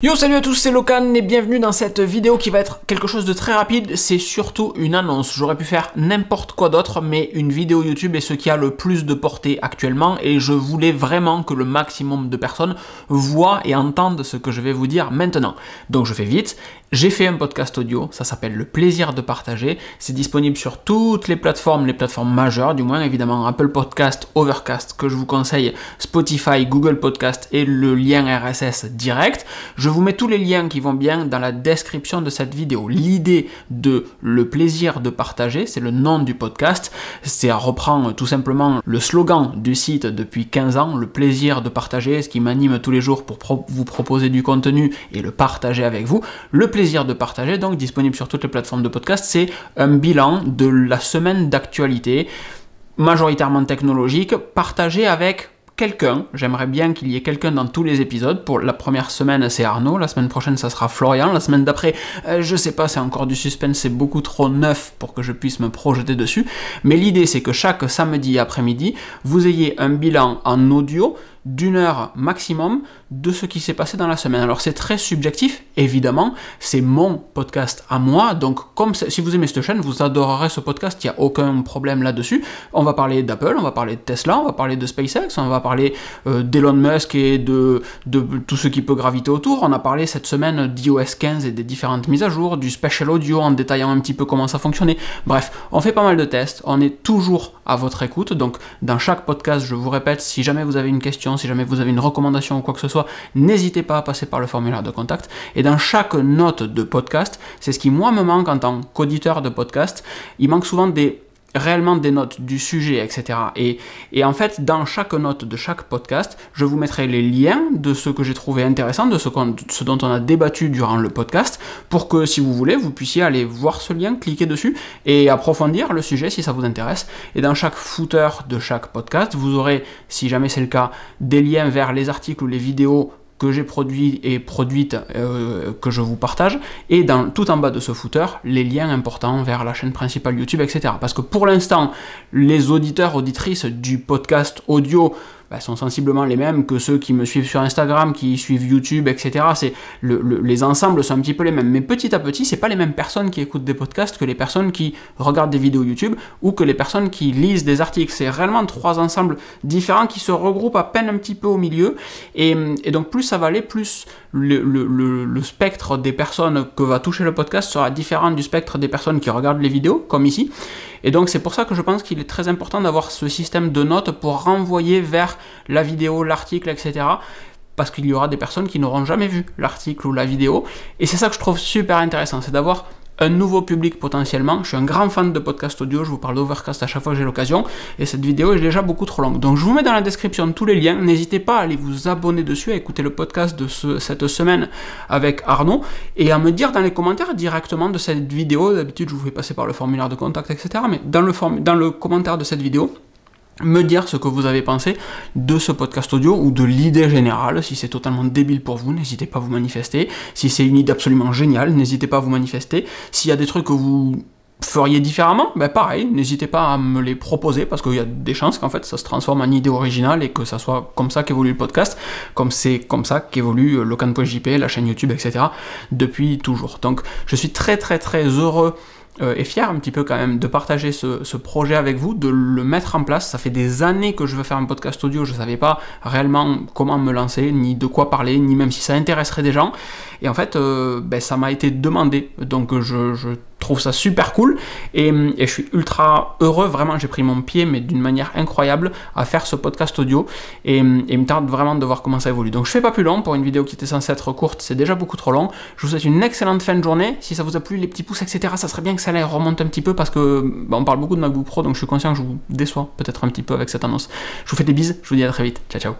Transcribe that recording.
Yo salut à tous c'est Locan et bienvenue dans cette vidéo qui va être quelque chose de très rapide, c'est surtout une annonce. J'aurais pu faire n'importe quoi d'autre mais une vidéo YouTube est ce qui a le plus de portée actuellement et je voulais vraiment que le maximum de personnes voient et entendent ce que je vais vous dire maintenant. Donc je fais vite, j'ai fait un podcast audio, ça s'appelle Le plaisir de partager, c'est disponible sur toutes les plateformes, les plateformes majeures du moins évidemment Apple Podcast, Overcast que je vous conseille, Spotify, Google Podcast et le lien RSS direct. Je vous mets tous les liens qui vont bien dans la description de cette vidéo. L'idée de le plaisir de partager, c'est le nom du podcast. C'est à reprendre tout simplement le slogan du site depuis 15 ans, le plaisir de partager, ce qui m'anime tous les jours pour vous proposer du contenu et le partager avec vous. Le plaisir de partager, donc disponible sur toutes les plateformes de podcast, c'est un bilan de la semaine d'actualité majoritairement technologique, partagé avec quelqu'un, j'aimerais bien qu'il y ait quelqu'un dans tous les épisodes. Pour la première semaine, c'est Arnaud, la semaine prochaine, ça sera Florian, la semaine d'après, euh, je sais pas, c'est encore du suspense, c'est beaucoup trop neuf pour que je puisse me projeter dessus. Mais l'idée, c'est que chaque samedi après-midi, vous ayez un bilan en audio d'une heure maximum de ce qui s'est passé dans la semaine. Alors c'est très subjectif, évidemment, c'est mon podcast à moi, donc comme si vous aimez cette chaîne, vous adorerez ce podcast, il n'y a aucun problème là-dessus. On va parler d'Apple, on va parler de Tesla, on va parler de SpaceX, on va parler euh, d'Elon Musk et de, de, tout ce qui peut graviter autour. On a parlé cette semaine d'iOS 15 et des différentes mises à jour, du Special Audio en détaillant un petit peu comment ça fonctionnait. Bref, on fait pas mal de tests, on est toujours à votre écoute, donc dans chaque podcast, je vous répète, si jamais vous avez une question, si jamais vous avez une recommandation ou quoi que ce soit, n'hésitez pas à passer par le formulaire de contact. Et dans chaque note de podcast, c'est ce qui moi me manque en tant qu'auditeur de podcast, il manque souvent des réellement des notes du sujet, etc. Et, en fait, dans chaque note de chaque podcast, je vous mettrai les liens de ce que j'ai trouvé intéressant, de ce, de ce, dont on a débattu durant le podcast, pour que si vous voulez, vous puissiez aller voir ce lien, cliquer dessus et approfondir le sujet si ça vous intéresse. Et dans chaque footer de chaque podcast, vous aurez, si jamais c'est le cas, des liens vers les articles ou les vidéos que j'ai produit et produite euh, que je vous partage, et dans, tout en bas de ce footer, les liens importants vers la chaîne principale YouTube, etc. Parce que pour l'instant, les auditeurs, auditrices du podcast audio bah, sont sensiblement les mêmes que ceux qui me suivent sur Instagram, qui suivent YouTube, etc. C'est les ensembles sont un petit peu les mêmes. Mais petit à petit, c'est pas les mêmes personnes qui écoutent des podcasts que les personnes qui regardent des vidéos YouTube ou que les personnes qui lisent des articles. C'est réellement trois ensembles différents qui se regroupent à peine un petit peu au milieu. Et, donc plus ça va aller, plus le, le spectre des personnes que va toucher le podcast sera différent du spectre des personnes qui regardent les vidéos, comme ici. Et donc c'est pour ça que je pense qu'il est très important d'avoir ce système de notes pour renvoyer vers la vidéo, l'article, etc. Parce qu'il y aura des personnes qui n'auront jamais vu l'article ou la vidéo. Et c'est ça que je trouve super intéressant, c'est d'avoir un nouveau public potentiellement. Je suis un grand fan de podcast audio, je vous parle d'Overcast à chaque fois que j'ai l'occasion, et cette vidéo est déjà beaucoup trop longue. Donc je vous mets dans la description tous les liens, n'hésitez pas à aller vous abonner dessus, à écouter le podcast de cette semaine avec Arnaud, et à me dire dans les commentaires directement de cette vidéo, d'habitude je vous fais passer par le formulaire de contact, etc., mais dans le, dans le commentaire de cette vidéo, me dire ce que vous avez pensé de ce podcast audio ou de l'idée générale. Si c'est totalement débile pour vous, n'hésitez pas à vous manifester. Si c'est une idée absolument géniale, n'hésitez pas à vous manifester. S'il y a des trucs que vous feriez différemment, ben pareil, n'hésitez pas à me les proposer parce qu'il y a des chances qu'en fait ça se transforme en idée originale et que ça soit comme ça qu'évolue le podcast, comme c'est comme ça qu'évolue euh, locan.jp, la chaîne YouTube, etc. depuis toujours. Donc je suis très très très heureux euh, et fier un petit peu quand même de partager ce, projet avec vous, de le mettre en place. Ça fait des années que je veux faire un podcast audio, je ne savais pas réellement comment me lancer, ni de quoi parler, ni même si ça intéresserait des gens. Et en fait, euh, ben, ça m'a été demandé. Donc je trouve ça super cool et, je suis ultra heureux. Vraiment, j'ai pris mon pied, mais d'une manière incroyable, à faire ce podcast audio et, il me tarde vraiment de voir comment ça évolue. Donc, je fais pas plus long pour une vidéo qui était censée être courte, c'est déjà beaucoup trop long. Je vous souhaite une excellente fin de journée. Si ça vous a plu, les petits pouces, etc., ça serait bien que ça les remonte un petit peu parce que bah, on parle beaucoup de MacBook Pro, donc je suis conscient que je vous déçois peut-être un petit peu avec cette annonce. Je vous fais des bises, je vous dis à très vite. Ciao, ciao.